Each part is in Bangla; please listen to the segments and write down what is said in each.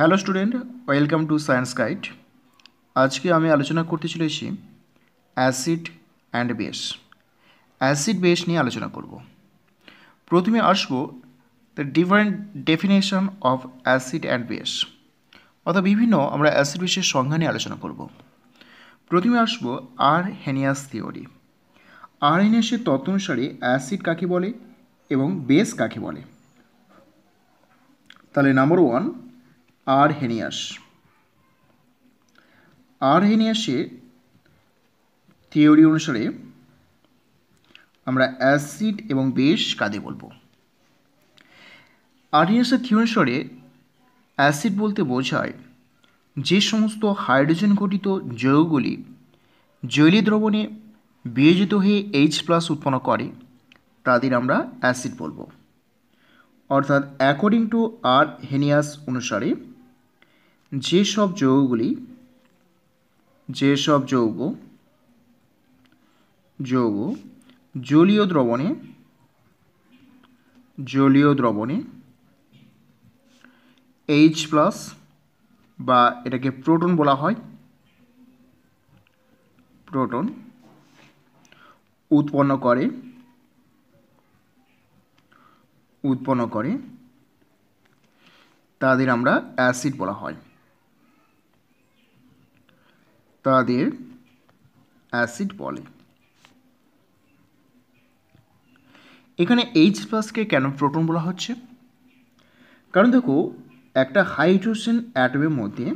Hello student welcome to science guide আজকে আমি আলোচনা করতে চলেছি acid and base acid base নিয়ে আলোচনা করব প্রথমে আসব the different definition of acid and base অর্থাৎ বিভিন্ন আমরা অ্যাসিড বেসের সংজ্ঞা নিয়ে আলোচনা করব প্রথমে আসব আর হেনিয়াস থিওরি আর হেনিয়াসের তত্ত্ব অনুসারে অ্যাসিড কাকে বলে এবং বেস কাকে বলে তাহলে নাম্বার ওয়ান আর হেনিয়াস আর হেনিয়াসের থিওরি অনুসারে আমরা অ্যাসিড এবং বেশ কাদে বলবো আর হেনিয়াসের থিওরি অনুসারে অ্যাসিড বলতে বোঝায় যে সমস্ত হাইড্রোজেন ঘটিত যৌগগুলি জৈলী দ্রবণে বিয়োজিত হয়ে এইচ প্লাস উৎপন্ন করে তাদের আমরা অ্যাসিড বলবো অর্থাৎ অ্যাকর্ডিং টু আর হেনিয়াস অনুসারে যেসব যৌগগুলি যেসব যৌগ যৌগ জলীয় দ্রবণে জলীয় দ্রবণে এইচ প্লাস বা এটাকে প্রোটন বলা হয় প্রোটন উৎপন্ন করে উৎপন্ন করে তাদের আমরা অ্যাসিড বলা হয় তাদের অ্যাসিড বলে এখানে এইচ প্লাসকে কেন প্রোটন বলা হচ্ছে কারণ দেখো একটা হাইড্রোজেন অ্যাটমের মধ্যে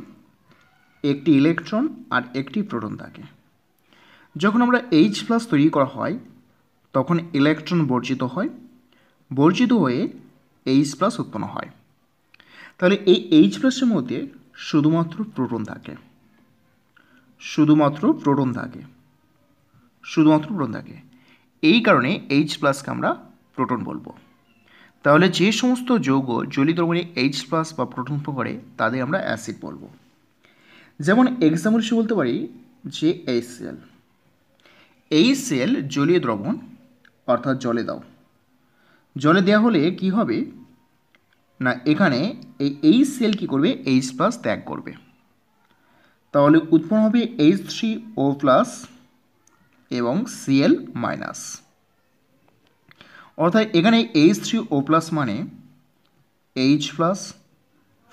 একটি ইলেকট্রন আর একটি প্রোটন থাকে যখন আমরা এইচ প্লাস তৈরি করা হয় তখন ইলেকট্রন বর্জিত হয় বর্জিত হয়ে এইচ প্লাস উৎপন্ন হয় তাহলে এই এইচ প্লাসের মধ্যে শুধুমাত্র প্রোটন থাকে শুধুমাত্র প্রোটন থাকে শুধুমাত্র প্রোটন থাকে এই কারণে এইচ প্লাসকে আমরা প্রোটন বলবো তাহলে যে সমস্ত যৌগ জলীয় দ্রবণে এইচ প্লাস বা প্রোটন করে তাদের আমরা অ্যাসিড বলবো যেমন এক্সাম্পল হিসেবে বলতে পারি যে এই সেল এই সেল জলীয় দ্রবণ অর্থাৎ জলে দাও জলে দেওয়া হলে কি হবে না এখানে এই এইচ সেল কী করবে এইচ প্লাস ত্যাগ করবে তাহলে উৎপন্ন হবে এইচ থ্রি ও প্লাস এবং সিএল মাইনাস অর্থাৎ এখানে এইচ থ্রি ও প্লাস মানে এইচ প্লাস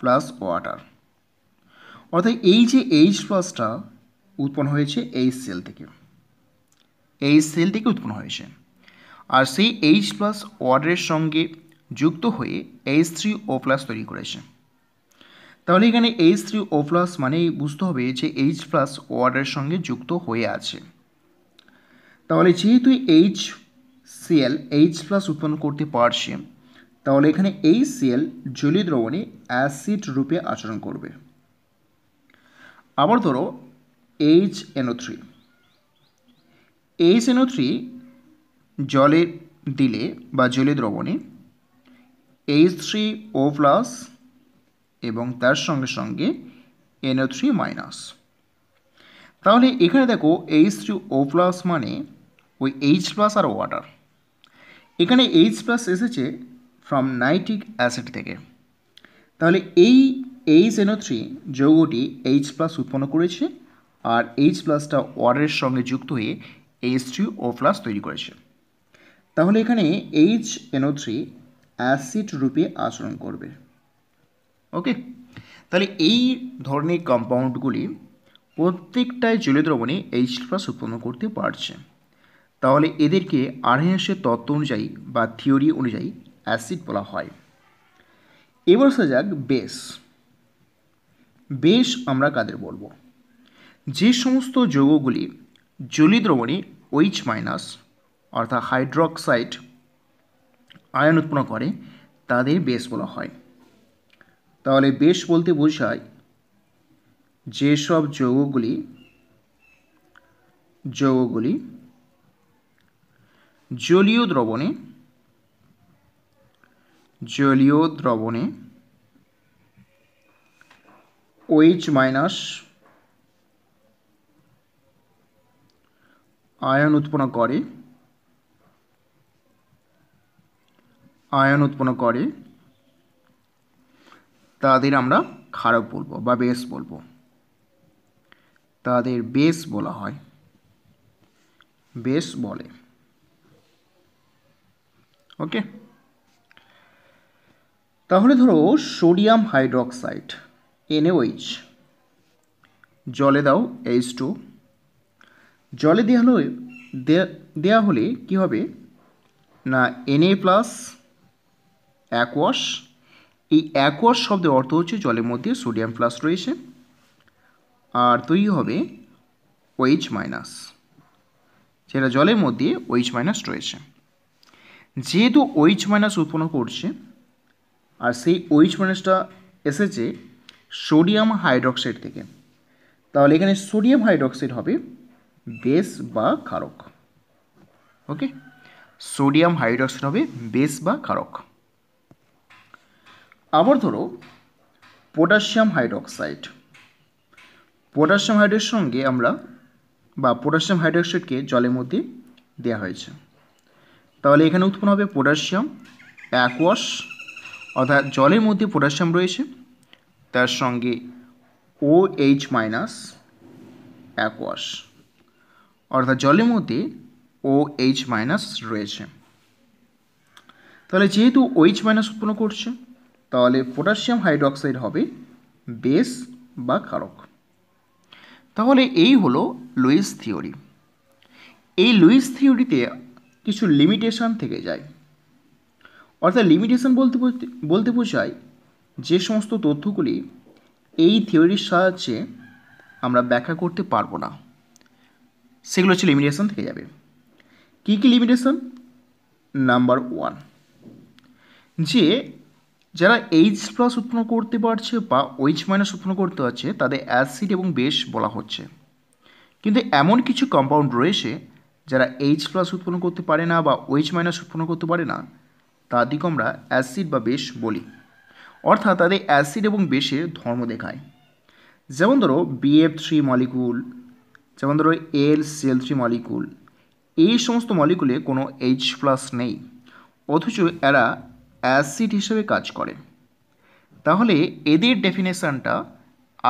প্লাস ওয়াটার অর্থাৎ এই যে এইচ প্লাসটা উৎপন্ন হয়েছে এই সেল থেকে এই সেল থেকে উৎপন্ন হয়েছে আর সেই এইচ প্লাস ওয়াটারের সঙ্গে যুক্ত হয়ে এইচ থ্রি ও প্লাস তৈরি করেছে তাহলে এখানে এইচ থ্রি ও প্লাস মানে বুঝতে হবে যে এইচ প্লাস ওয়াটারের সঙ্গে যুক্ত হয়ে আছে তাহলে যেহেতু এইচ সিএল এইচ প্লাস উৎপন্ন করতে পারছে তাহলে এখানে এই সিএল জলি দ্রবণে অ্যাসিড রূপে আচরণ করবে আবার ধরো H N O three H N O three জলে দিলে বা জলীয় দ্রবণে এইচ থ্রি ও প্লাস এবং তার সঙ্গে সঙ্গে এনও থ্রি মাইনাস তাহলে এখানে দেখো এইচ থ্রি ও প্লাস মানে ওই এইচ প্লাস আর ওয়াটার এখানে এইচ প্লাস এসেছে ফ্রম নাইট্রিক অ্যাসিড থেকে তাহলে এই এইচ এনও থ্রি যৌগটি এইচ প্লাস উৎপন্ন করেছে আর এইচ প্লাসটা ওয়াটারের সঙ্গে যুক্ত হয়ে এইচ থ্রি ও প্লাস তৈরি করেছে তাহলে এখানে এইচ এনও থ্রি অ্যাসিড রূপে আচরণ করবে ওকে তাহলে এই ধরনের কম্পাউন্ডগুলি প্রত্যেকটাই জলীয় দ্রবণে এইচ প্লাস উৎপন্ন করতে পারছে তাহলে এদেরকে আরহেন্সের তত্ত্ব অনুযায়ী বা থিওরি অনুযায়ী অ্যাসিড বলা হয় এবার আসা যাক বেশ বেশ আমরা কাদের বলবো যে সমস্ত যৌগগুলি জলীয় দ্রবণে ওইচ মাইনাস অর্থাৎ হাইড্রক্সাইড আয়ন উৎপন্ন করে তাদের বেশ বলা হয় তাহলে বেশ বলতে বোঝায় যেসব যৌগগুলি যৌগগুলি জলীয় দ্রবণে জলীয় দ্রবণে ওইচ মাইনাস আয়ন উৎপন্ন করে আয়ন উৎপন্ন করে তাদের আমরা খারাপ বলবো বা বেস বলবো তাদের বেস বলা হয় বেস বলে ওকে তাহলে ধরো সোডিয়াম হাইড্রক্সাইড এনএইচ জলে দাও এইচ টু জলে দেওয়া হলে দেওয়া হলে কী হবে না এনএ প্লাস অ্যাকোয়াশ এই অ্যাকোয়াস শব্দের অর্থ হচ্ছে জলের মধ্যে সোডিয়াম প্লাস রয়েছে আর তৈরি হবে ওইচ OH মাইনাস যেটা জলের মধ্যে ওইচ OH মাইনাস রয়েছে যেহেতু ওইচ OH মাইনাস উৎপন্ন করছে আর সেই ওইচ মাইনাসটা এসেছে সোডিয়াম হাইড্রক্সাইড থেকে তাহলে এখানে সোডিয়াম হাইড্রক্সাইড হবে বেস বা ক্ষারক ওকে সোডিয়াম হাইড্রক্সাইড হবে বেস বা ক্ষারক আবার ধরো পটাশিয়াম হাইড্রক্সাইড পটাশিয়াম হাইড্রের সঙ্গে আমরা বা পটাশিয়াম হাইড্রোক্সাইডকে জলের মধ্যে দেওয়া হয়েছে তাহলে এখানে উৎপন্ন হবে পটাশিয়াম অ্যাকোয়াশ অর্থাৎ জলের মধ্যে পটাশিয়াম রয়েছে তার সঙ্গে ও এইচ মাইনাস অ্যাকোয়াশ অর্থাৎ জলের মধ্যে ও এইচ মাইনাস রয়েছে তাহলে যেহেতু ওইচ মাইনাস উৎপন্ন করছে তাহলে পটাশিয়াম হাইড্রোক্সাইড হবে বেস বা কারক তাহলে এই হলো লুইস থিওরি এই লুইস থিওরিতে কিছু লিমিটেশন থেকে যায় অর্থাৎ লিমিটেশন বলতে বলতে বোঝায় যে সমস্ত তথ্যগুলি এই থিওরির সাহায্যে আমরা ব্যাখ্যা করতে পারবো না সেগুলো হচ্ছে লিমিটেশন থেকে যাবে কী কী লিমিটেশন নাম্বার ওয়ান যে যারা এইচ প্লাস উৎপন্ন করতে পারছে বা ওইচ মাইনাস উৎপন্ন করতে পারছে তাদের অ্যাসিড এবং বেশ বলা হচ্ছে কিন্তু এমন কিছু কম্পাউন্ড রয়েছে যারা এইচ প্লাস উৎপন্ন করতে পারে না বা ওইচ মাইনাস উৎপন্ন করতে পারে না দিকে আমরা অ্যাসিড বা বেশ বলি অর্থাৎ তাদের অ্যাসিড এবং বেশের ধর্ম দেখায় যেমন ধরো বিএফ থ্রি মলিকুল যেমন ধরো এল সিএল থ্রি মলিকুল এই সমস্ত মলিকুলে কোনো এইচ প্লাস নেই অথচ এরা অ্যাসিড হিসেবে কাজ করে তাহলে এদের ডেফিনেশানটা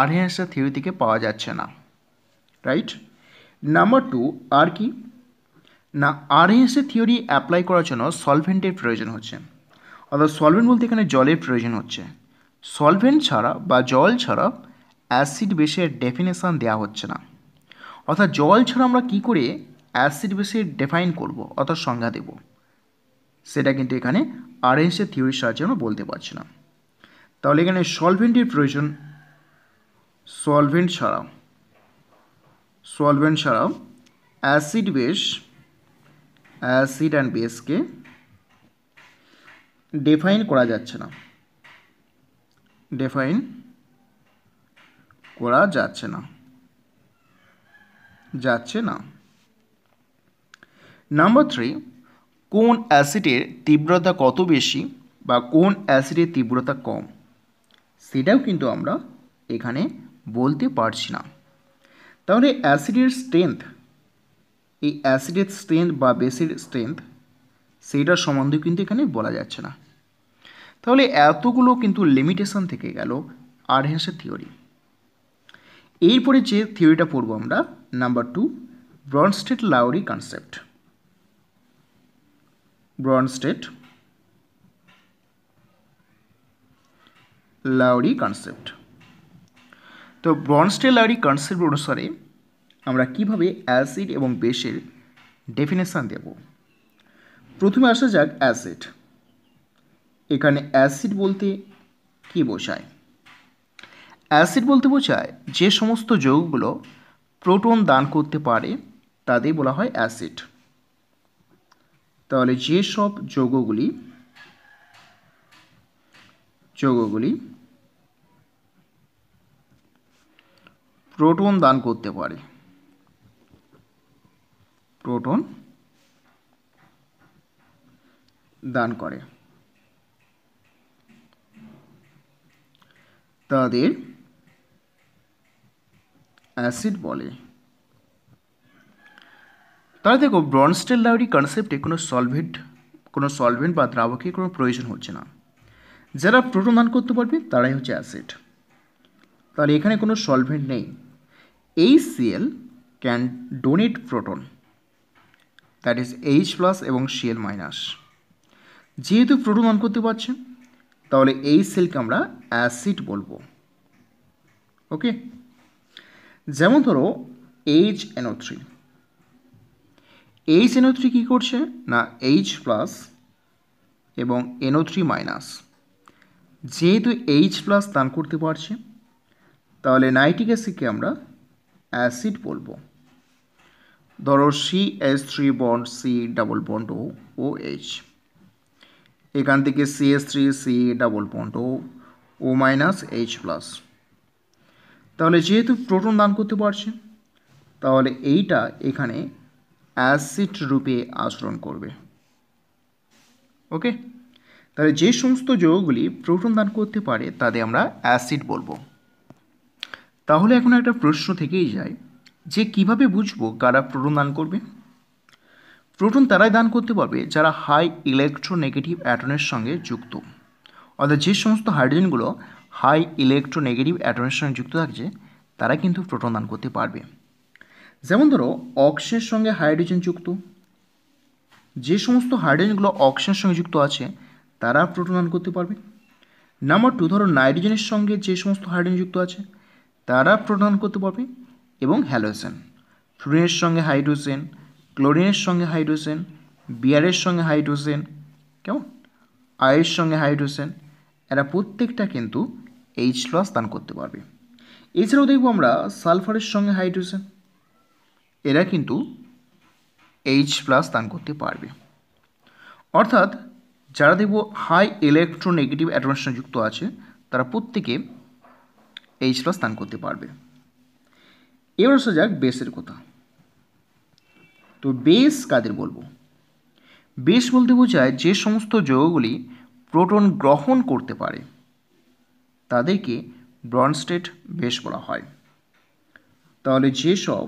আরহেন্সা থিওরি থেকে পাওয়া যাচ্ছে না রাইট নাম্বার টু আর কি না আরহেন্সের থিওরি অ্যাপ্লাই করার জন্য সলভেন্টের প্রয়োজন হচ্ছে অর্থাৎ সলভেন্ট বলতে এখানে জলের প্রয়োজন হচ্ছে সলভেন্ট ছাড়া বা জল ছাড়া অ্যাসিড বেসের ডেফিনেশান দেওয়া হচ্ছে না অর্থাৎ জল ছাড়া আমরা কি করে অ্যাসিড বেসের ডেফাইন করব অর্থাৎ সংজ্ঞা দেবো সেটা কিন্তু এখানে আরেন্সের থিওরির সাহায্যে আমরা বলতে পারছি না তাহলে এখানে সলভেন্টের প্রয়োজন সলভেন্ট ছাড়াও সলভেন্ট ছাড়াও অ্যাসিড বেস অ্যাসিড অ্যান্ড বেসকে ডিফাইন করা যাচ্ছে না ডিফাইন করা যাচ্ছে না যাচ্ছে না নাম্বার থ্রি কোন অ্যাসিডের তীব্রতা কত বেশি বা কোন অ্যাসিডের তীব্রতা কম সেটাও কিন্তু আমরা এখানে বলতে পারছি না তাহলে অ্যাসিডের স্ট্রেংথ এই অ্যাসিডের স্ট্রেংথ বা বেসের স্ট্রেংথ সেটার সম্বন্ধে কিন্তু এখানে বলা যাচ্ছে না তাহলে এতগুলো কিন্তু লিমিটেশন থেকে গেল আরহেন্সের থিওরি এরপরে যে থিওরিটা পড়বো আমরা number two Bronsted Lowry concept Bronsted Lowry concept তো ব্রনস্টে লাউরি কনসেপ্ট অনুসারে আমরা কিভাবে অ্যাসিড এবং বেসের ডেফিনেশান দেব প্রথমে আসা যাক অ্যাসিড এখানে অ্যাসিড বলতে কি বোঝায় অ্যাসিড বলতে বোঝায় যে সমস্ত যৌগগুলো প্রোটন দান করতে পারে তাদের বলা হয় অ্যাসিড তাহলে যে সব যৌগগুলি যৌগগুলি প্রোটন দান করতে পারে প্রোটন দান করে তাদের অ্যাসিড বলে তাহলে দেখো ব্রনস্টেল ডাউরি কনসেপ্টে কোনো সলভেন্ট কোনো সলভেন্ট বা দ্রাবকের কোনো প্রয়োজন হচ্ছে না যারা প্রোটন দান করতে পারবে তারাই হচ্ছে অ্যাসিড তাহলে এখানে কোনো সলভেন্ট নেই এই C L can donate proton that is H plus এবং সিএল মাইনাস যেহেতু প্রোটন দান করতে পারছে তাহলে এই সেলকে আমরা অ্যাসিড বলবো ওকে যেমন ধরো H N O three H N O three কী করছে না এইচ প্লাস এবং এনও থ্রি মাইনাস যেহেতু এইচ প্লাস দান করতে পারছে তাহলে নাইট্রিক অ্যাসিডকে আমরা অ্যাসিড বলবো ধরো C S three bond C double bond O O H এখান থেকে C S three C double bond O O minus H plus তাহলে যেহেতু প্রোটন দান করতে পারছে তাহলে এইটা এখানে অ্যাসিড রূপে আচরণ করবে ওকে তাহলে যে সমস্ত যৌগগুলি প্রোটন দান করতে পারে তাদের আমরা অ্যাসিড বলবো তাহলে এখন একটা প্রশ্ন থেকেই যায় যে কিভাবে বুঝবো কারা প্রোটন দান করবে প্রোটন তারাই দান করতে পারবে যারা হাই ইলেকট্রোনেগেটিভ অ্যাটনের সঙ্গে যুক্ত অর্থাৎ যে সমস্ত হাইড্রোজেনগুলো হাই ইলেকট্রোনেগেটিভ অ্যাটনের সঙ্গে যুক্ত থাকছে তারা কিন্তু প্রোটন দান করতে পারবে যেমন ধরো অক্সের সঙ্গে হাইড্রোজেন যুক্ত যে সমস্ত হাইড্রোজেনগুলো অক্সের সঙ্গে যুক্ত আছে তারা প্রোটোনান করতে পারবে নাম্বার টু ধরো নাইট্রোজেনের সঙ্গে যে সমস্ত হাইড্রোজেন যুক্ত আছে তারা প্রোটোনান করতে পারবে এবং হ্যালোজেন ফ্লোরিনের সঙ্গে হাইড্রোজেন ক্লোরিনের সঙ্গে হাইড্রোজেন বিয়ারের সঙ্গে হাইড্রোজেন কেমন আয়ের সঙ্গে হাইড্রোজেন এরা প্রত্যেকটা কিন্তু এইচ প্লাস দান করতে পারবে এছাড়াও দেখব আমরা সালফারের সঙ্গে হাইড্রোজেন এরা কিন্তু এইচ প্লাস দান করতে পারবে অর্থাৎ যারা দেখব হাই ইলেকট্রোনেগেটিভ নেগেটিভ সঙ্গে যুক্ত আছে তারা প্রত্যেকে এইচ প্লাস দান করতে পারবে এবার আসা যাক বেসের কথা তো বেস কাদের বলবো বেস বলতে বোঝায় যে সমস্ত যৌগগুলি প্রোটন গ্রহণ করতে পারে তাদেরকে ব্রনস্টেট বেশ বলা হয় তাহলে যেসব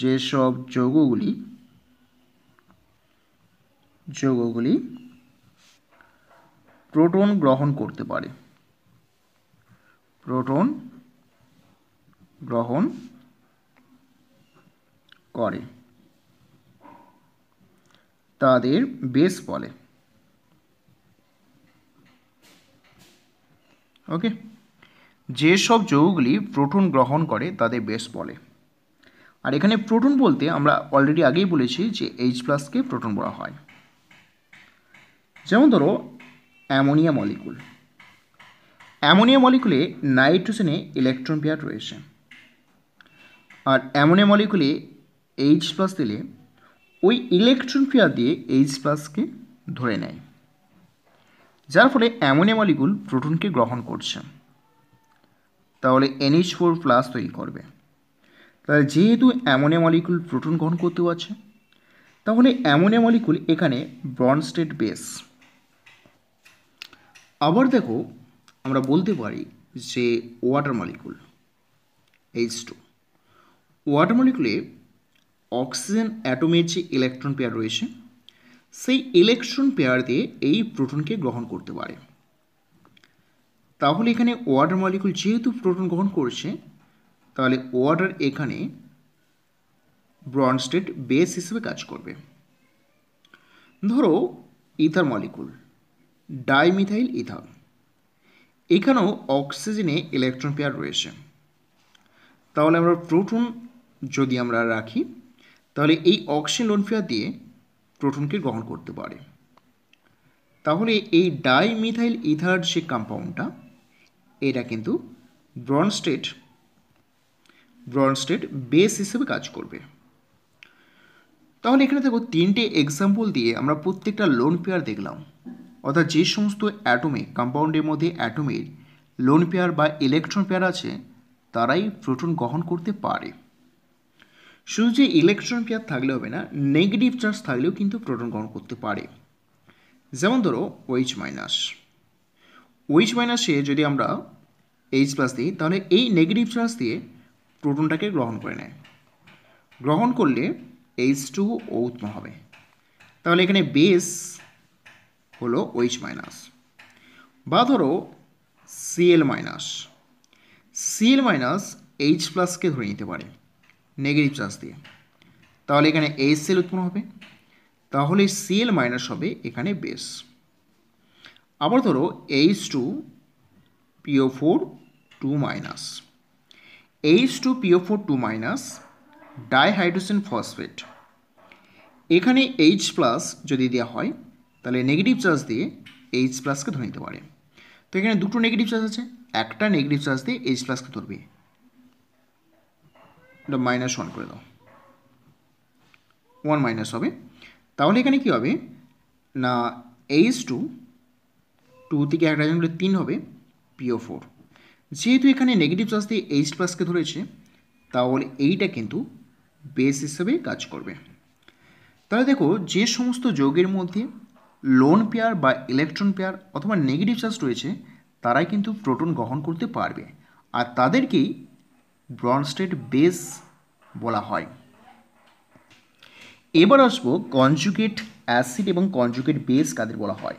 যেসব যৌগগুলি যৌগগুলি প্রোটন গ্রহণ করতে পারে প্রোটন গ্রহণ করে তাদের বেস বলে ওকে যেসব যৌগগুলি প্রোটন গ্রহণ করে তাদের বেশ বলে আর এখানে প্রোটন বলতে আমরা অলরেডি আগেই বলেছি যে এইচ প্লাসকে প্রোটন বলা হয় যেমন ধরো অ্যামোনিয়া মলিকুল অ্যামোনিয়া মলিকুলে নাইট্রোজেনে ইলেকট্রন পেয়ার রয়েছে আর অ্যামোনিয়া মলিকুলে এইচ প্লাস দিলে ওই ইলেকট্রন পেয়ার দিয়ে এইচ প্লাসকে ধরে নেয় যার ফলে অ্যামোনিয়া মলিকুল প্রোটনকে গ্রহণ করছে তাহলে এনএইচ ফোর প্লাস তৈরি করবে তাহলে যেহেতু অ্যামোনিয়া মলিকুল প্রোটন গ্রহণ করতে পারছে তাহলে অ্যামোনিয়া মলিকুল এখানে ব্রন স্টেট বেস আবার দেখো আমরা বলতে পারি যে water molecule H two water মলিকুলে অক্সিজেন অ্যাটোমের যে ইলেকট্রন পেয়ার রয়েছে সেই ইলেকট্রন পেয়ার দিয়ে এই প্রোটনকে গ্রহণ করতে পারে তাহলে এখানে ওয়াটার মলিকুল যেহেতু প্রোটন গ্রহণ করছে তাহলে ওয়াটার এখানে ব্রনস্টেট বেস হিসেবে কাজ করবে ধরো ইথার মলিকুল ডাইমিথাইল ইথার এখানেও অক্সিজেনে ইলেকট্রন পেয়ার রয়েছে তাহলে আমরা প্রোটন যদি আমরা রাখি তাহলে এই অক্সিজেন লোন পেয়ার দিয়ে প্রোটনকে গ্রহণ করতে পারে তাহলে এই ডাইমিথাইল ইথার যে কম্পাউন্ডটা এটা কিন্তু ব্রনস্টেট ব্রনস্টেড বেস হিসেবে কাজ করবে তাহলে এখানে দেখো তিনটে এক্সাম্পল দিয়ে আমরা প্রত্যেকটা লোন পেয়ার দেখলাম অর্থাৎ যে সমস্ত অ্যাটোমে কম্পাউন্ডের মধ্যে অ্যাটোমের লোন পেয়ার বা ইলেকট্রন পেয়ার আছে তারাই প্রোটন গ্রহণ করতে পারে শুধু যে ইলেকট্রন পেয়ার থাকলে হবে না নেগেটিভ চার্জ থাকলেও কিন্তু প্রোটন গ্রহণ করতে পারে যেমন ধরো ওইচ মাইনাস ওইচ মাইনাসে যদি আমরা এইচ প্লাস দিই তাহলে এই নেগেটিভ চার্জ দিয়ে প্রোটনটাকে গ্রহণ করে নেয় গ্রহণ করলে এইচ টু ও উৎপন্ন হবে তাহলে এখানে বেস হলো ওইচ মাইনাস বা ধরো CL minus CL minus H প্লাসকে ধরে নিতে পারে নেগেটিভ চার্জ দিয়ে তাহলে এখানে এইচ সেল উৎপন্ন হবে তাহলে সিএল মাইনাস হবে এখানে বেস আবার ধরো H two P O four two minus H two P O four two minus dihydrogen phosphate এখানে এইচ প্লাস যদি দেওয়া হয় তাহলে নেগেটিভ চার্জ দিয়ে এইচ প্লাসকে ধরে নিতে পারে তো এখানে দুটো নেগেটিভ চার্জ আছে একটা নেগেটিভ চার্জ দিয়ে এইচ প্লাসকে ধরবে এটা মাইনাস ওয়ান করে দাও ওয়ান মাইনাস হবে তাহলে এখানে কি হবে না এইচ টু টু থেকে এক রাজন তিন হবে পিও ফোর যেহেতু এখানে নেগেটিভ চার্জ দিয়ে এইচ প্লাসকে ধরেছে তাহলে এইটা কিন্তু বেস হিসেবে কাজ করবে তাহলে দেখো যে সমস্ত যোগের মধ্যে লোন পেয়ার বা ইলেকট্রন পেয়ার অথবা নেগেটিভ চার্জ রয়েছে তারাই কিন্তু প্রোটন গ্রহণ করতে পারবে আর তাদেরকেই ব্রনস্টেড বেস বলা হয় এবার আসবো কনজুগেট অ্যাসিড এবং কনজুগেট বেস কাদের বলা হয়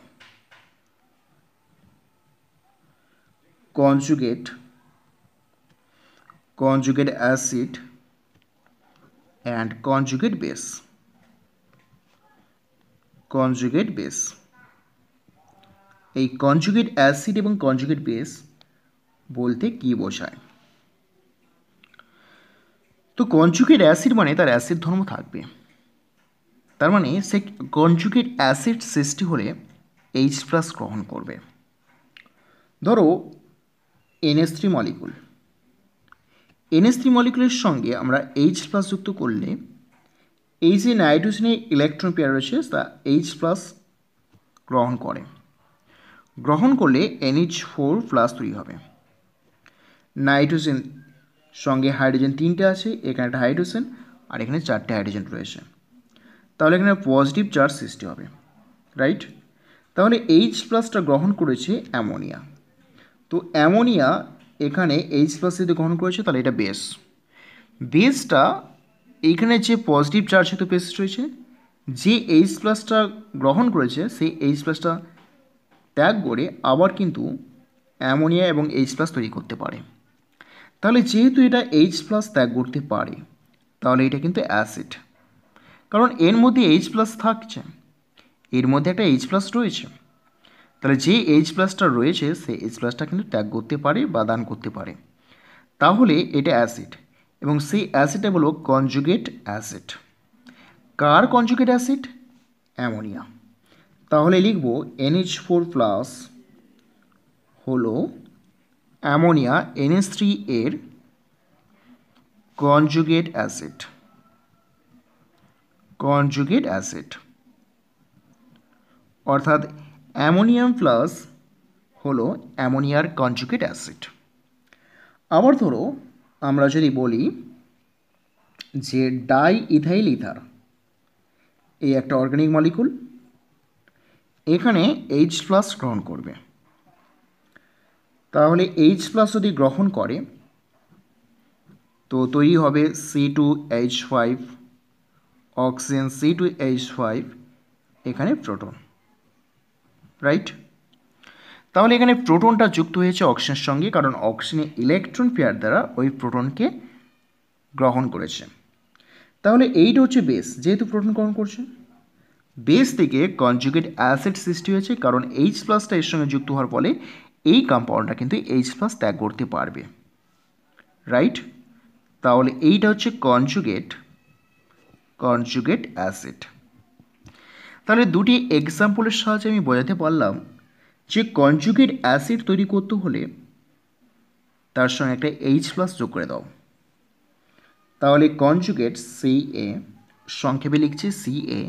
conjugate conjugate acid and conjugate base conjugate base এই কনজুগেট অ্যাসিড এবং কনজুগেট বেস বলতে কি বোঝায় তো কনজুগেট অ্যাসিড মানে তার অ্যাসিড ধর্ম থাকবে তার মানে সে কনজুগেট অ্যাসিড সৃষ্টি হলে এইচ প্লাস গ্রহণ করবে ধরো N S three molecule N S three মলিকুলের সঙ্গে আমরা এইচ প্লাস যুক্ত করলে এই যে নাইট্রোজেনে ইলেকট্রন পেয়ার রয়েছে তা এইচ প্লাস গ্রহণ করে গ্রহণ করলে এনএইচ ফোর প্লাস তৈরি হবে নাইট্রোজেন সঙ্গে হাইড্রোজেন তিনটে আছে এখানে একটা হাইড্রোজেন আর এখানে চারটে হাইড্রোজেন রয়েছে তাহলে এখানে পজিটিভ চার্জ সৃষ্টি হবে রাইট তাহলে এইচ প্লাসটা গ্রহণ করেছে অ্যামোনিয়া তো অ্যামোনিয়া এখানে এইচ প্লাস যদি গ্রহণ করেছে তাহলে এটা বেস বেসটা এইখানে যে পজিটিভ চার্জ চার্জযুক্ত বেস রয়েছে যে এইচ প্লাসটা গ্রহণ করেছে সেই এইচ প্লাসটা ত্যাগ করে আবার কিন্তু অ্যামোনিয়া এবং এইচ প্লাস তৈরি করতে পারে তাহলে যেহেতু এটা এইচ প্লাস ত্যাগ করতে পারে তাহলে এটা কিন্তু অ্যাসিড কারণ এর মধ্যে এইচ প্লাস থাকছে এর মধ্যে একটা এইচ প্লাস রয়েছে তাহলে যে এইচ প্লাসটা রয়েছে সে এইচ প্লাসটা কিন্তু ত্যাগ করতে পারে বা দান করতে পারে তাহলে এটা অ্যাসিড এবং সেই অ্যাসিডটা বলব কনজুগেট অ্যাসিড কার কনজুগেট অ্যাসিড অ্যামোনিয়া তাহলে লিখব এনএইচ ফোর প্লাস হলো অ্যামোনিয়া এনএস থ্রি এর কনজুগেট অ্যাসিড কনজুগেট অ্যাসিড অর্থাৎ অ্যামোনিয়াম প্লাস হলো অ্যামোনিয়ার কনজুকেট অ্যাসিড আবার ধরো আমরা যদি বলি যে ডাই ইথাইল ইথার এই একটা অর্গানিক মলিকুল এখানে এইচ প্লাস গ্রহণ করবে তাহলে এইচ প্লাস যদি গ্রহণ করে তো তৈরি হবে C two H five oxygen C two H five এখানে প্রোটন রাইট তাহলে এখানে প্রোটনটা যুক্ত হয়েছে অক্সিজেনের সঙ্গে কারণ অক্সিজেনে ইলেকট্রন পেয়ার দ্বারা ওই প্রোটনকে গ্রহণ করেছে তাহলে এইটা হচ্ছে বেস যেহেতু প্রোটন গ্রহণ করছে বেস থেকে কনজুগেট অ্যাসিড সৃষ্টি হয়েছে কারণ এইচ প্লাসটা এর সঙ্গে যুক্ত হওয়ার ফলে এই কম্পাউন্ডটা কিন্তু এইচ প্লাস ত্যাগ করতে পারবে রাইট তাহলে এইটা হচ্ছে কনজুগেট কনজুগেট অ্যাসিড তাহলে দুটি এক্সাম্পলের সাহায্যে আমি বোঝাতে পারলাম যে কনজুগেট অ্যাসিড তৈরি করতে হলে তার সঙ্গে একটা এইচ প্লাস যোগ করে দাও তাহলে কনজুগেট সি এ সংক্ষেপে লিখছি C A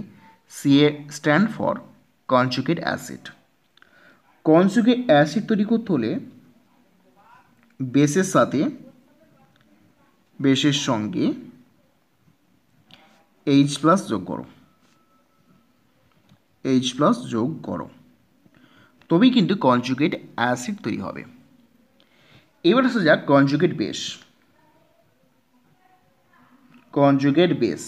C A stand for conjugate acid conjugate acid তৈরি করতে হলে বেসের সাথে বেসের সঙ্গে এইচ প্লাস যোগ করো এইচ প্লাস যোগ করো তবেই কিন্তু কনজুগেট অ্যাসিড তৈরি হবে এবার আসা যাক কনজুগেট বেশ কনজুগেট বেস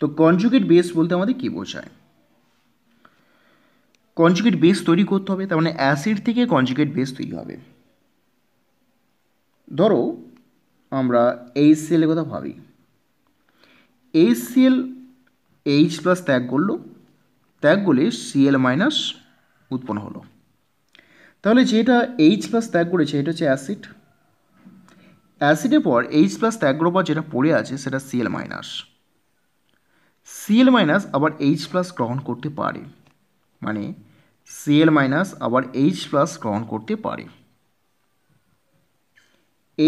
তো কনজুগেট বেস বলতে আমাদের কি বোঝায় কনজুগেট বেস তৈরি করতে হবে তার মানে অ্যাসিড থেকে কনজুগেট বেস তৈরি হবে ধরো আমরা এইচ সিএলের কথা ভাবি এইচ সিএল এইচ প্লাস ত্যাগ করল ত্যাগ করলে সিএল মাইনাস উৎপন্ন হলো তাহলে যেটা এইচ প্লাস ত্যাগ করেছে এটা হচ্ছে অ্যাসিড অ্যাসিডের পর এইচ প্লাস ত্যাগ করার পর যেটা পড়ে আছে সেটা সিএল মাইনাস সিএল মাইনাস আবার এইচ প্লাস গ্রহণ করতে পারে মানে সিএল মাইনাস আবার এইচ প্লাস গ্রহণ করতে পারে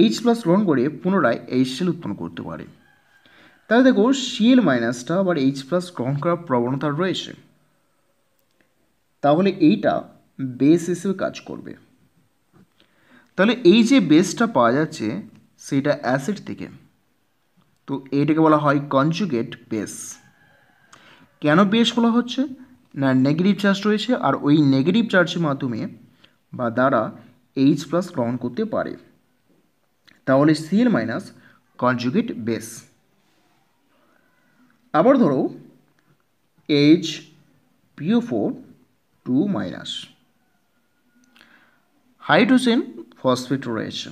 এইচ প্লাস গ্রহণ করে পুনরায় এইচ সেল উৎপন্ন করতে পারে তাহলে দেখো সিএল মাইনাসটা আবার এইচ প্লাস গ্রহণ করার প্রবণতা রয়েছে তাহলে এইটা বেস হিসেবে কাজ করবে তাহলে এই যে বেসটা পাওয়া যাচ্ছে সেটা অ্যাসিড থেকে তো এইটাকে বলা হয় কনজুগেট বেস কেন বেস বলা হচ্ছে না নেগেটিভ চার্জ রয়েছে আর ওই নেগেটিভ চার্জের মাধ্যমে বা দ্বারা এইচ প্লাস গ্রহণ করতে পারে তাহলে সিএল মাইনাস কনজুগেট বেস আবার ধরো H PO four two minus hydrogen phosphate রয়েছে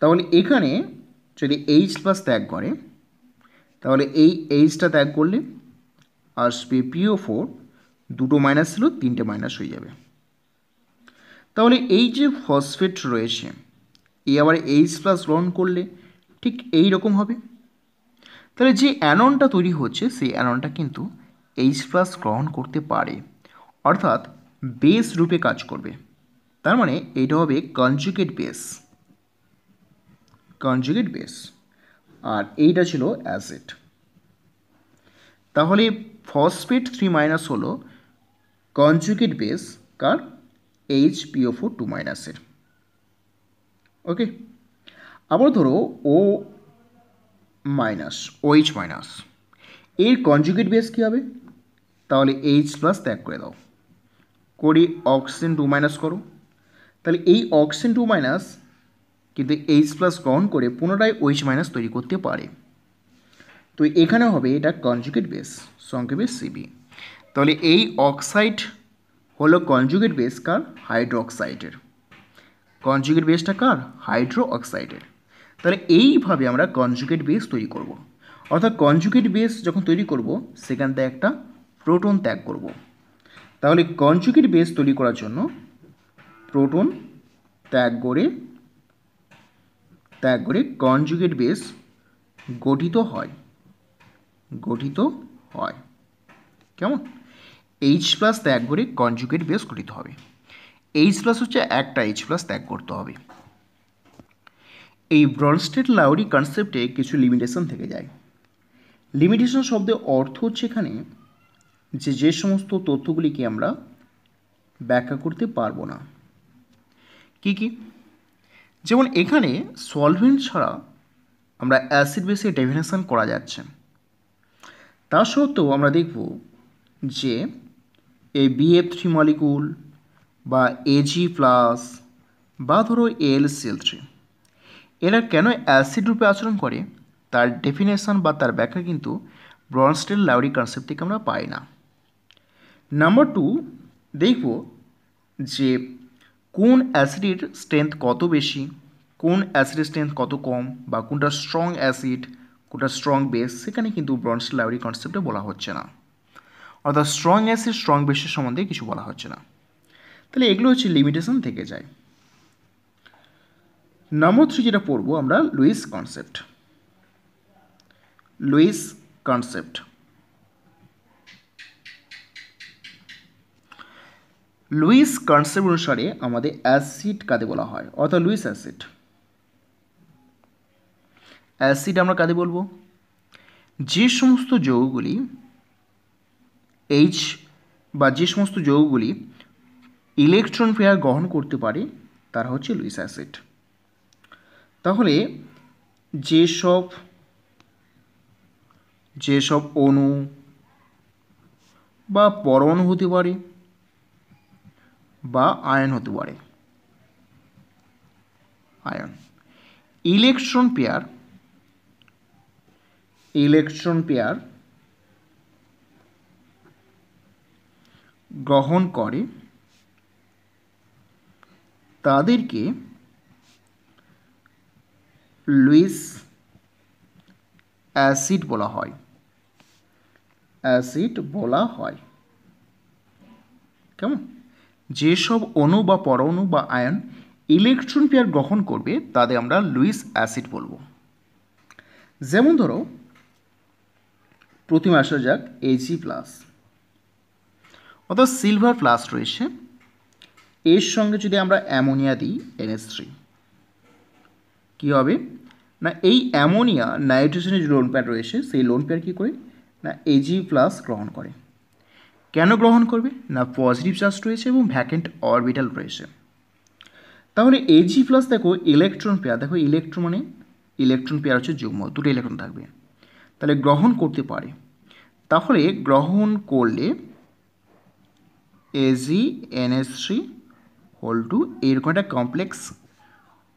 তাহলে এখানে যদি এইচ প্লাস ত্যাগ করে তাহলে এই এইচটা ত্যাগ করলে আসবে পিও ফোর দুটো মাইনাস ছিল তিনটে মাইনাস হয়ে যাবে তাহলে এই যে ফসফেট রয়েছে এ আবার এইচ প্লাস গ্রহণ করলে ঠিক এই রকম হবে তাহলে যে অ্যাননটা তৈরি হচ্ছে সেই অ্যাননটা কিন্তু এইচ প্লাস গ্রহণ করতে পারে অর্থাৎ বেস রূপে কাজ করবে তার মানে এটা হবে কনজুগেট বেস কনজুগেট বেস আর এইটা ছিল অ্যাসেট তাহলে ফসফেট থ্রি মাইনাস হলো কনজুগেট বেস কার এইচ পিও ফোর টু মাইনাসের ওকে আবার ধরো ও মাইনাস ওইচ মাইনাস এর কনজুগেট বেস কী হবে তাহলে এইচ প্লাস ত্যাগ করে দাও করি অক্সিজেন টু মাইনাস করো তাহলে এই অক্সিজেন টু মাইনাস কিন্তু এইচ প্লাস গ্রহণ করে পুনরায় ওইচ মাইনাস তৈরি করতে পারে তো এখানে হবে এটা কনজুগেট বেস সংক্ষেপে সিবি তাহলে এই অক্সাইড হলো কনজুগেট বেস কার হাইড্রোক্সাইডের কনজুগেট বেসটা কার হাইড্রো অক্সাইডের তাহলে এইভাবে আমরা কনজুকেট বেস তৈরি করব। অর্থাৎ কনজুকেট বেস যখন তৈরি করব সেখান থেকে একটা প্রোটন ত্যাগ করব। তাহলে কনজুকেট বেস তৈরি করার জন্য প্রোটন ত্যাগ করে ত্যাগ করে কনজুকেট বেস গঠিত হয় গঠিত হয় কেমন এইচ প্লাস ত্যাগ করে কনজুকেট বেস গঠিত হবে এইচ প্লাস হচ্ছে একটা এইচ প্লাস ত্যাগ করতে হবে এই স্টেট লাউরি কনসেপ্টে কিছু লিমিটেশন থেকে যায় লিমিটেশন শব্দের অর্থ হচ্ছে এখানে যে যে সমস্ত তথ্যগুলিকে আমরা ব্যাখ্যা করতে পারবো না কি কি যেমন এখানে সলভেন্ট ছাড়া আমরা অ্যাসিড বেসে ডেফিনেশন করা যাচ্ছে তা সত্ত্বেও আমরা দেখব যে এই বিএফ থ্রি মলিকুল বা এজি প্লাস বা ধরো এল সিএল থ্রি এরা কেন অ্যাসিড রূপে আচরণ করে তার ডেফিনেশন বা তার ব্যাখ্যা কিন্তু ব্রনস্টেল লাউরি কনসেপ্ট থেকে আমরা পাই না নাম্বার টু দেখব যে কোন অ্যাসিডের স্ট্রেংথ কত বেশি কোন অ্যাসিডের স্ট্রেংথ কত কম বা কোনটা স্ট্রং অ্যাসিড কোনটা স্ট্রং বেস সেখানে কিন্তু ব্রনস্টেল লাউরি কনসেপ্টে বলা হচ্ছে না অর্থাৎ স্ট্রং অ্যাসিড স্ট্রং বেসের সম্বন্ধে কিছু বলা হচ্ছে না তাহলে এগুলো হচ্ছে লিমিটেশন থেকে যায় নম্বর থ্রি যেটা পড়ব আমরা Lewis concept Lewis concept Lewis concept অনুসারে আমাদের অ্যাসিড কাদের বলা হয় অর্থাৎ লুইস অ্যাসিড অ্যাসিড আমরা কাদের বলবো যে সমস্ত যৌগগুলি এইচ বা যে সমস্ত যৌগগুলি ইলেকট্রন পেয়ার গ্রহণ করতে পারে তারা হচ্ছে লুইস অ্যাসিড তাহলে যেসব যেসব অণু বা পরমাণু হতে পারে বা আয়ন হতে পারে ion electron pair electron pair গ্রহণ করে তাদেরকে লুইস অ্যাসিড বলা হয় অ্যাসিড বলা হয় কেমন যেসব অণু বা পরমাণু বা আয়ন ইলেকট্রন পেয়ার গ্রহণ করবে তাদের আমরা লুইস অ্যাসিড বলবো যেমন ধরো প্রতিমা আসা যাক এজি প্লাস e অর্থাৎ সিলভার প্লাস রয়েছে এর সঙ্গে যদি আমরা অ্যামোনিয়া দিই এনএস থ্রি কি হবে না এই অ্যামোনিয়া নাইট্রোজেনের যে লোন প্যাড রয়েছে সেই লোন প্যাড কী করে না এজি প্লাস গ্রহণ করে কেন গ্রহণ করবে না পজিটিভ চার্জ রয়েছে এবং ভ্যাকেন্ট অরবিটাল রয়েছে তাহলে এজি প্লাস দেখো ইলেকট্রন পেয়ার দেখো ইলেকট্রন মানে ইলেকট্রন পেয়ার হচ্ছে যুগ্ম দুটো ইলেকট্রন থাকবে তাহলে গ্রহণ করতে পারে তাহলে গ্রহণ করলে AG NS three whole two এরকম একটা কমপ্লেক্স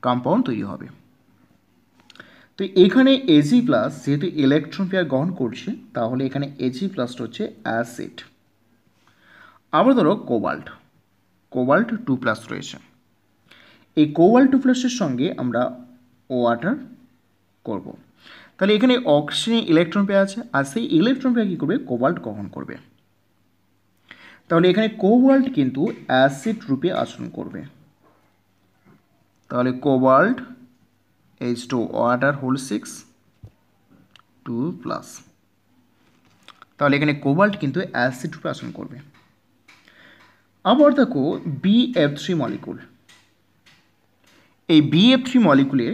কম্পাউন্ড তৈরি হবে তো এখানে এজি প্লাস যেহেতু ইলেকট্রন পেয়ার গ্রহণ করছে তাহলে এখানে এজি প্লাসটা হচ্ছে অ্যাসিড আবার ধরো কোবাল্ট কোবাল্ট টু প্লাস রয়েছে এই কোবাল্ট টু প্লাসের সঙ্গে আমরা ওয়াটার করব। তাহলে এখানে অক্সিজেন ইলেকট্রন পেয়ার আছে আর সেই ইলেকট্রন পেয়ার কী করবে কোবাল্ট গ্রহণ করবে তাহলে এখানে কোবাল্ট কিন্তু অ্যাসিড রূপে আচরণ করবে তাহলে cobalt H two water whole six two plus তাহলে এখানে কোবাল্ট কিন্তু অ্যাসিড রূপে আচরণ করবে আবার দেখো বি এফ থ্রি মলিকুল এই বি এফ থ্রি মলিকুলে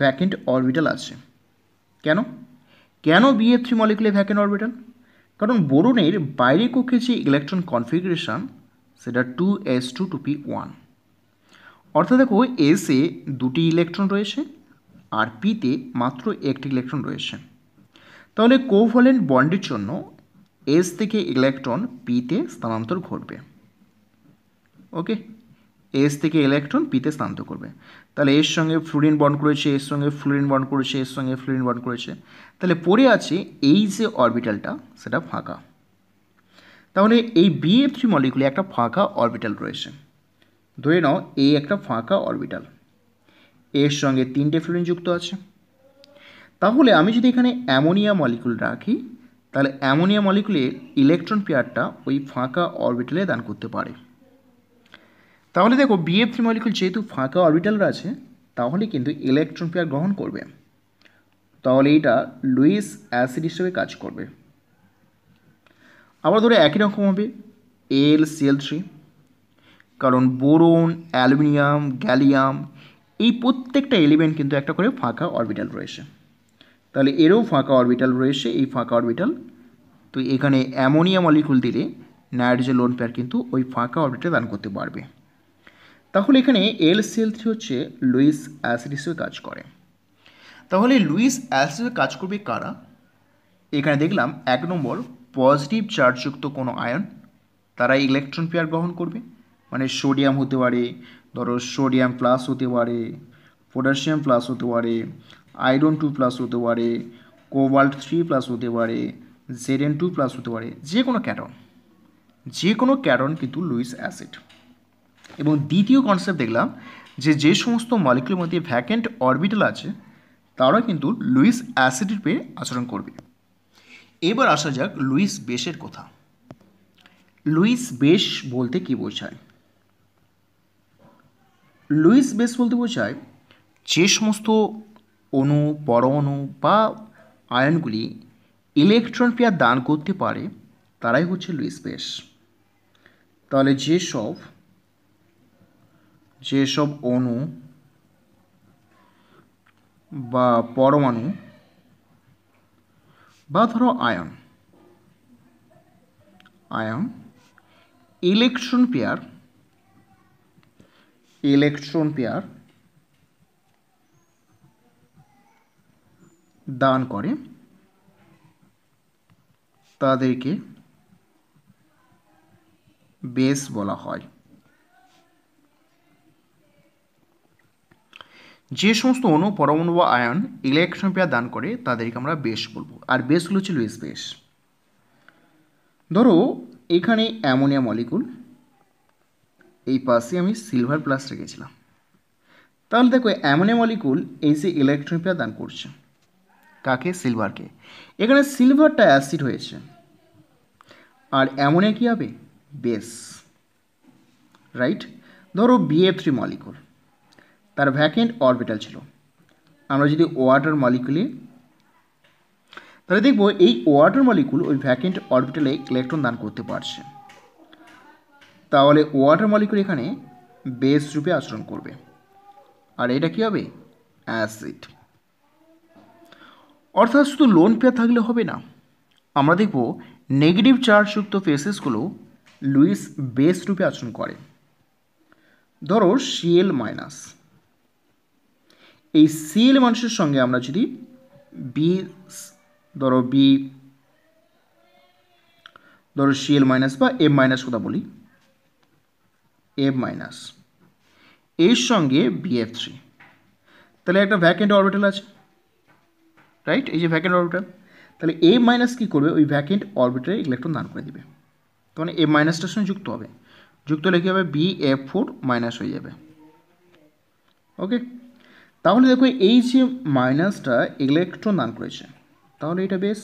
ভ্যাকেন্ট অরবিটাল আছে কেন কেন বি এফ থ্রি মলিকুলে ভ্যাকেন্ট অরবিটাল কারণ বোরনের বাইরে কক্ষে যে ইলেকট্রন কনফিগারেশন সেটা two S two two P one অর্থাৎ দেখো এসে দুটি ইলেকট্রন রয়েছে আর পিতে মাত্র একটি ইলেকট্রন রয়েছে তাহলে কোভ্যালেন্ট বন্ডের জন্য এস থেকে ইলেকট্রন পিতে স্থানান্তর ঘটবে ওকে এস থেকে ইলেকট্রন পিতে স্থানান্তর করবে তাহলে এর সঙ্গে ফ্লুরিন বন্ড করেছে এর সঙ্গে ফ্লুরিন বন্ড করেছে এর সঙ্গে ফ্লুরিন বন্ড করেছে তাহলে পড়ে আছে এই যে অরবিটালটা সেটা ফাঁকা তাহলে এই বিএফ থ্রি মলিকুলে একটা ফাঁকা অরবিটাল রয়েছে ধরে নাও এই একটা ফাঁকা অরবিটাল এর সঙ্গে তিনটে ফ্লোরিন যুক্ত আছে তাহলে আমি যদি এখানে অ্যামোনিয়া মলিকুল রাখি তাহলে অ্যামোনিয়া মলিকুলের ইলেকট্রন পেয়ারটা ওই ফাঁকা অরবিটালে দান করতে পারে তাহলে দেখো বিএফ থ্রি মলিকুল যেহেতু ফাঁকা অরবিটাল আছে তাহলে কিন্তু ইলেকট্রন পেয়ার গ্রহণ করবে তাহলে এটা লুইস অ্যাসিড হিসেবে কাজ করবে আবার ধরে একই রকম হবে এল সিএল থ্রি কারণ বোরন অ্যালুমিনিয়াম গ্যালিয়াম এই প্রত্যেকটা এলিমেন্ট কিন্তু একটা করে ফাঁকা অরবিটাল রয়েছে তাহলে এরও ফাঁকা অরবিটাল রয়েছে এই ফাঁকা অরবিটাল তো এখানে অ্যামোনিয়া মলিকুল দিলে নাইট্রোজেন লোন পেয়ার কিন্তু ওই ফাঁকা অরবিটাল দান করতে পারবে তাহলে এখানে এল সেল থ্রি হচ্ছে লুইস অ্যাসিড হিসেবে কাজ করে তাহলে লুইস অ্যাসিড কাজ করবে কারা এখানে দেখলাম এক নম্বর পজিটিভ চার্জযুক্ত কোনো আয়ন তারা ইলেকট্রন পেয়ার গ্রহণ করবে মানে সোডিয়াম হতে পারে ধরো সোডিয়াম প্লাস হতে পারে পটাশিয়াম প্লাস হতে পারে আয়রন টু প্লাস হতে পারে কোবাল্ট থ্রি প্লাস হতে পারে জেডেন টু প্লাস হতে পারে যে কোনো ক্যাটন যে কোনো ক্যাটন কিন্তু লুইস অ্যাসিড এবং দ্বিতীয় কনসেপ্ট দেখলাম যে যে সমস্ত মলিকুলের মধ্যে ভ্যাকেন্ট অরবিটাল আছে তারা কিন্তু লুইস অ্যাসিড পেয়ে আচরণ করবে এবার আসা যাক লুইস বেশের কথা লুইস বেশ বলতে কি বোঝায় লুইস বেস বলতে বোঝায় যে সমস্ত অণু পরমাণু বা আয়নগুলি ইলেকট্রন পেয়ার দান করতে পারে তারাই হচ্ছে লুইস বেস তাহলে যেসব যেসব অণু বা পরমাণু বা ধরো ion ion electron pair electron pair দান করে তাদেরকে বেস বলা হয় যে সমস্ত অণু পরমাণু বা আয়ন ইলেকট্রন পেয়ার দান করে তাদেরকে আমরা বেশ বলবো আর বেসগুলো হচ্ছে লুইস বেশ ধরো এখানে অ্যামোনিয়া মলিকুল এই পাশে আমি সিলভার প্লাস রেখেছিলাম তাহলে দেখো অ্যামোনিয়া মলিকুল এই যে ইলেকট্রন পেয়ে দান করছে কাকে সিলভারকে এখানে সিলভারটা অ্যাসিড হয়েছে আর অ্যামোনিয়া কী হবে বেস রাইট ধরো বিএ থ্রি মলিকুল তার ভ্যাকেন্ট অরবিটাল ছিল আমরা যদি ওয়াটার মলিকুলে তাহলে দেখব এই ওয়াটার মলিকুল ওই ভ্যাকেন্ট অরবিটালে ইলেকট্রন দান করতে পারছে তাহলে ওয়াটার মলিকুল এখানে বেস রূপে আচরণ করবে আর এটা কি হবে অ্যাসিড অর্থাৎ শুধু লোন পেয়ার থাকলে হবে না আমরা দেখব নেগেটিভ চার্জযুক্ত ফেসেসগুলো লুইস বেস রূপে আচরণ করে ধরো সিএল মাইনাস এই সিএল মানুষের সঙ্গে আমরা যদি বি ধরো বি ধরো সিএল মাইনাস বা এম মাইনাস কথা বলি এফ মাইনাস এর সঙ্গে বিএফ থ্রি তাহলে একটা ভ্যাকেন্ট অরবিটাল আছে রাইট এই যে ভ্যাকেন্ট অরবিটাল তাহলে এ মাইনাস কী করবে ওই ভ্যাকেন্ট অরবিটারে ইলেকট্রন দান করে দেবে তখন এ মাইনাসটার সঙ্গে যুক্ত হবে যুক্ত হলে কী হবে বি এফ ফোর মাইনাস হয়ে যাবে ওকে তাহলে দেখো এই যে মাইনাসটা ইলেকট্রন দান করেছে তাহলে এটা বেশ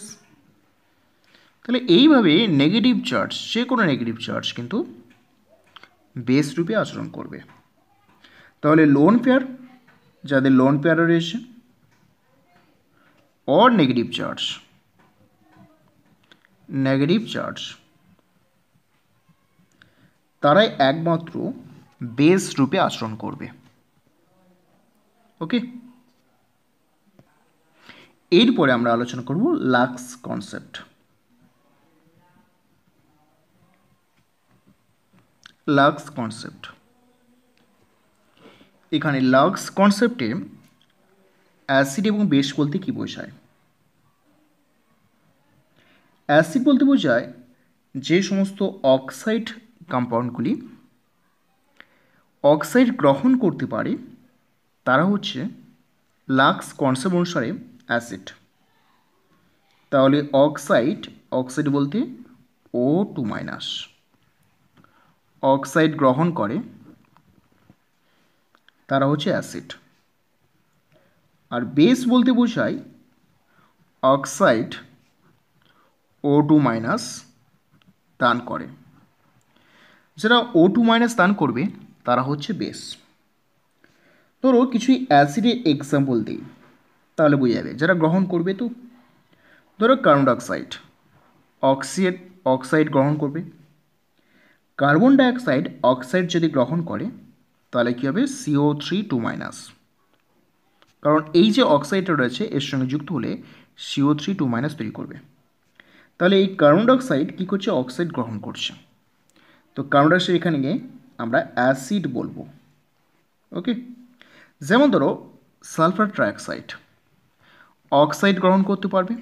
তাহলে এইভাবে নেগেটিভ চার্জ যে কোনো নেগেটিভ চার্জ কিন্তু বেস রূপে আচরণ করবে তাহলে লোন পেয়ার যাদের লোন পেয়ারও রয়েছে or negative charge negative charge তারাই একমাত্র বেস রূপে আচরণ করবে ওকে এরপরে আমরা আলোচনা করব লাক্স কনসেপ্ট লাক্স কনসেপ্ট এখানে লাক্স কনসেপ্টে অ্যাসিড এবং বেশ বলতে কী বোঝায় অ্যাসিড বলতে বোঝায় যে সমস্ত অক্সাইড কম্পাউন্ডগুলি অক্সাইড গ্রহণ করতে পারে তারা হচ্ছে লাক্স কনসেপ্ট অনুসারে অ্যাসিড তাহলে অক্সাইড অক্সাইড বলতে ও টু মাইনাস অক্সাইড গ্রহণ করে তারা হচ্ছে অ্যাসিড আর বেস বলতে বোঝায় অক্সাইড ও টু মাইনাস দান করে যারা ও টু মাইনাস দান করবে তারা হচ্ছে বেস ধরো কিছু অ্যাসিডের এক্সাম্পল দিই তাহলে বোঝা যাবে যারা গ্রহণ করবে তো ধরো কার্বন ডাইঅক্সাইড অক্সিয়েট অক্সাইড গ্রহণ করবে কার্বন ডাইঅক্সাইড অক্সাইড যদি গ্রহণ করে তাহলে কী হবে সিও থ্রি টু মাইনাস কারণ এই যে অক্সাইডটা রয়েছে এর সঙ্গে যুক্ত হলে সিও থ্রি টু মাইনাস তৈরি করবে তাহলে এই কার্বন ডাইঅক্সাইড কী করছে অক্সাইড গ্রহণ করছে তো কার্বন ডাইঅক্সাইড এখানে গিয়ে আমরা অ্যাসিড বলবো ওকে যেমন ধরো সালফার ট্রাইঅক্সাইড অক্সাইড গ্রহণ করতে পারবে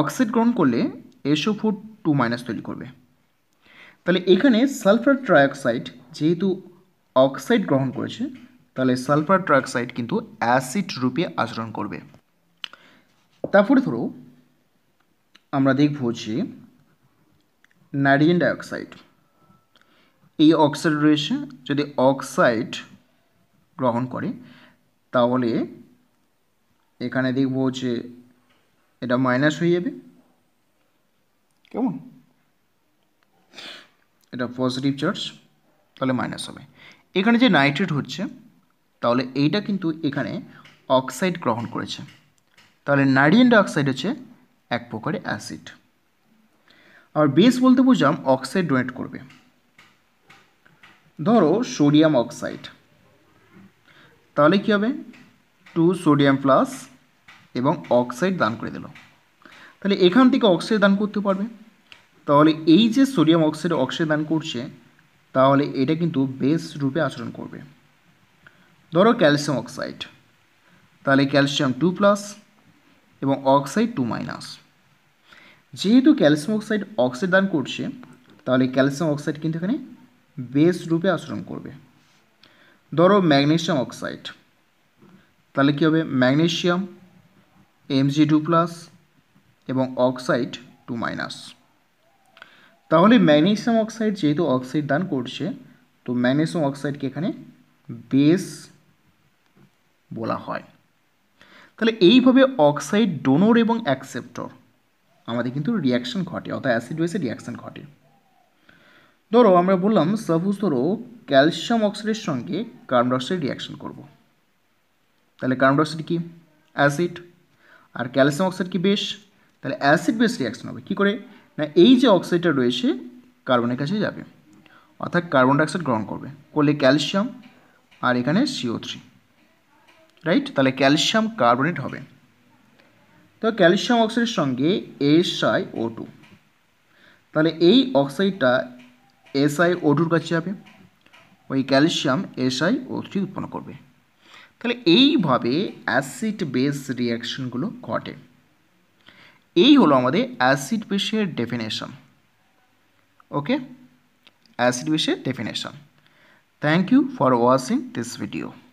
অক্সাইড গ্রহণ করলে এসো ফোর টু মাইনাস তৈরি করবে তাহলে এখানে সালফার ট্রাইঅক্সাইড যেহেতু অক্সাইড গ্রহণ করেছে তাহলে সালফার ট্রাইঅক্সাইড কিন্তু অ্যাসিড রূপে আচরণ করবে তারপরে ধরো আমরা দেখব যে নাইট্রোজেন ডাইঅক্সাইড এই অক্সাইড রয়েছে যদি অক্সাইড গ্রহণ করে তাহলে এখানে দেখব যে এটা মাইনাস হয়ে যাবে কেমন এটা পজিটিভ চার্জ তাহলে মাইনাস হবে এখানে যে নাইট্রেট হচ্ছে তাহলে এইটা কিন্তু এখানে অক্সাইড গ্রহণ করেছে তাহলে নাইডিয়ান ডাইঅক্সাইড হচ্ছে এক প্রকারের অ্যাসিড আর বেস বলতে বুঝলাম অক্সাইড ডোনেট করবে ধরো সোডিয়াম অক্সাইড তাহলে কি হবে টু সোডিয়াম প্লাস এবং অক্সাইড দান করে দিল তাহলে এখান থেকে অক্সাইড দান করতে পারবে তাহলে এই যে সোডিয়াম অক্সাইড দান করছে তাহলে এটা কিন্তু বেস রূপে আচরণ করবে ধরো ক্যালসিয়াম অক্সাইড তাহলে ক্যালসিয়াম টু প্লাস এবং অক্সাইড টু মাইনাস যেহেতু ক্যালসিয়াম অক্সাইড অক্সাইড দান করছে তাহলে ক্যালসিয়াম অক্সাইড কিন্তু এখানে বেস রূপে আচরণ করবে ধরো ম্যাগনেশিয়াম অক্সাইড তাহলে কী হবে ম্যাগনেশিয়াম এমজি টু প্লাস এবং অক্সাইড টু মাইনাস তাহলে ম্যাগনেশিয়াম অক্সাইড যেহেতু অক্সাইড দান করছে তো ম্যাগনেশিয়াম অক্সাইডকে এখানে বেস বলা হয় তাহলে এইভাবে অক্সাইড ডোনর এবং অ্যাকসেপ্টর আমাদের কিন্তু রিয়াকশন ঘটে অর্থাৎ অ্যাসিড বেসে রিয়াকশন ঘটে ধরো আমরা বললাম সাপোজ ধরো ক্যালসিয়াম অক্সাইডের সঙ্গে কার্বন ডাইঅক্সাইড রিয়াকশন করব তাহলে কার্বন ডাইঅক্সাইড কি অ্যাসিড আর ক্যালসিয়াম অক্সাইড কি বেশ তাহলে অ্যাসিড বেস রিয়াকশন হবে কী করে না এই যে অক্সাইডটা রয়েছে কার্বনের কাছে যাবে অর্থাৎ কার্বন ডাইঅক্সাইড গ্রহণ করবে করলে ক্যালসিয়াম আর এখানে সিও থ্রি রাইট তাহলে ক্যালসিয়াম কার্বনেট হবে তো ক্যালসিয়াম অক্সাইডের সঙ্গে আই ও টু তাহলে এই অক্সাইডটা আই ও টুর কাছে যাবে ওই ক্যালসিয়াম আই ও থ্রি উৎপন্ন করবে তাহলে এইভাবে অ্যাসিড বেস রিয়াকশনগুলো ঘটে এই হলো আমাদের অ্যাসিড বেশের ডেফিনেশন ওকে অ্যাসিড বেশের definition thank you for watching this video